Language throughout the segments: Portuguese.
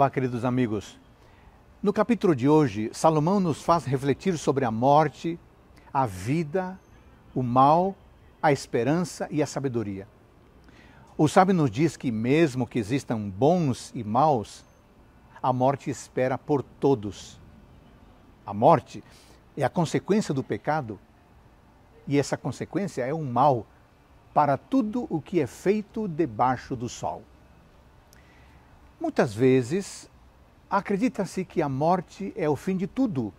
Olá, queridos amigos. No capítulo de hoje, Salomão nos faz refletir sobre a morte, a vida, o mal, a esperança e a sabedoria. O sábio nos diz que, mesmo que existam bons e maus, a morte espera por todos. A morte é a consequência do pecado e essa consequência é um mal para tudo o que é feito debaixo do sol. Muitas vezes acredita-se que a morte é o fim de tudo.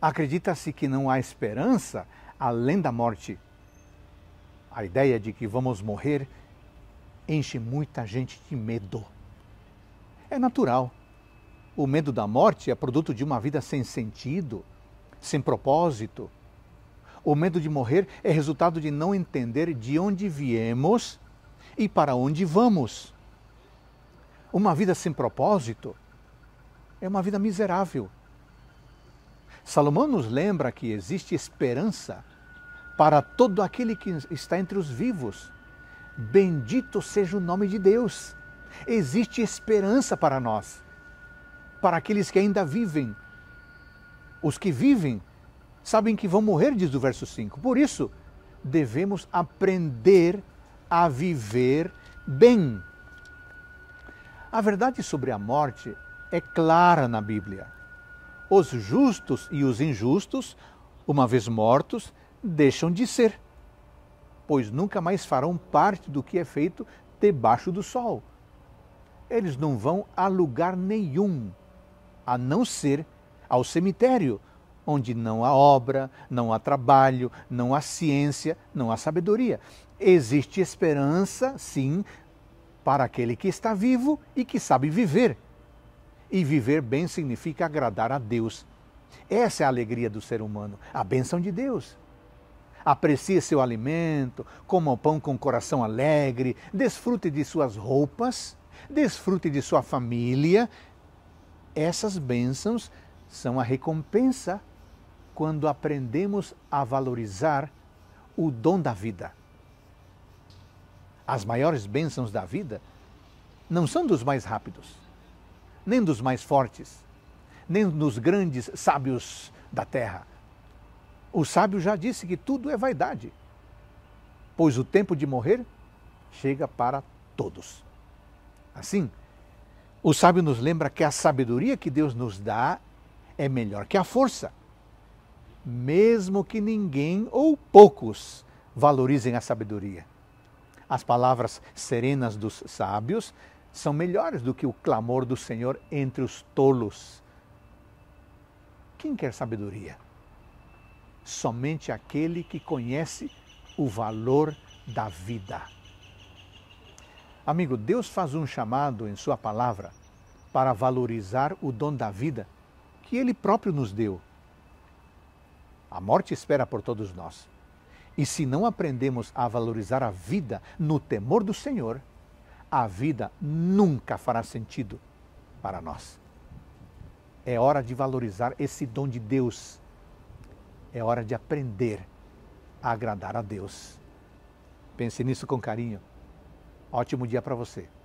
Acredita-se que não há esperança além da morte. A ideia de que vamos morrer enche muita gente de medo. É natural. O medo da morte é produto de uma vida sem sentido, sem propósito. O medo de morrer é resultado de não entender de onde viemos e para onde vamos. Uma vida sem propósito é uma vida miserável. Salomão nos lembra que existe esperança para todo aquele que está entre os vivos. Bendito seja o nome de Deus. Existe esperança para nós, para aqueles que ainda vivem. Os que vivem sabem que vão morrer, diz o verso 5. Por isso, devemos aprender a viver bem. A verdade sobre a morte é clara na Bíblia. Os justos e os injustos, uma vez mortos, deixam de ser, pois nunca mais farão parte do que é feito debaixo do sol. Eles não vão a lugar nenhum, a não ser ao cemitério, onde não há obra, não há trabalho, não há ciência, não há sabedoria. Existe esperança, sim, para aquele que está vivo e que sabe viver. E viver bem significa agradar a Deus. Essa é a alegria do ser humano, a bênção de Deus. Aprecie seu alimento, coma o pão com coração alegre, desfrute de suas roupas, desfrute de sua família. Essas bênçãos são a recompensa quando aprendemos a valorizar o dom da vida. As maiores bênçãos da vida não são dos mais rápidos, nem dos mais fortes, nem dos grandes sábios da terra. O sábio já disse que tudo é vaidade, pois o tempo de morrer chega para todos. Assim, o sábio nos lembra que a sabedoria que Deus nos dá é melhor que a força, mesmo que ninguém ou poucos valorizem a sabedoria. As palavras serenas dos sábios são melhores do que o clamor do Senhor entre os tolos. Quem quer sabedoria? Somente aquele que conhece o valor da vida. Amigo, Deus faz um chamado em Sua palavra para valorizar o dom da vida que Ele próprio nos deu. A morte espera por todos nós. E se não aprendemos a valorizar a vida no temor do Senhor, a vida nunca fará sentido para nós. É hora de valorizar esse dom de Deus. É hora de aprender a agradar a Deus. Pense nisso com carinho. Ótimo dia para você.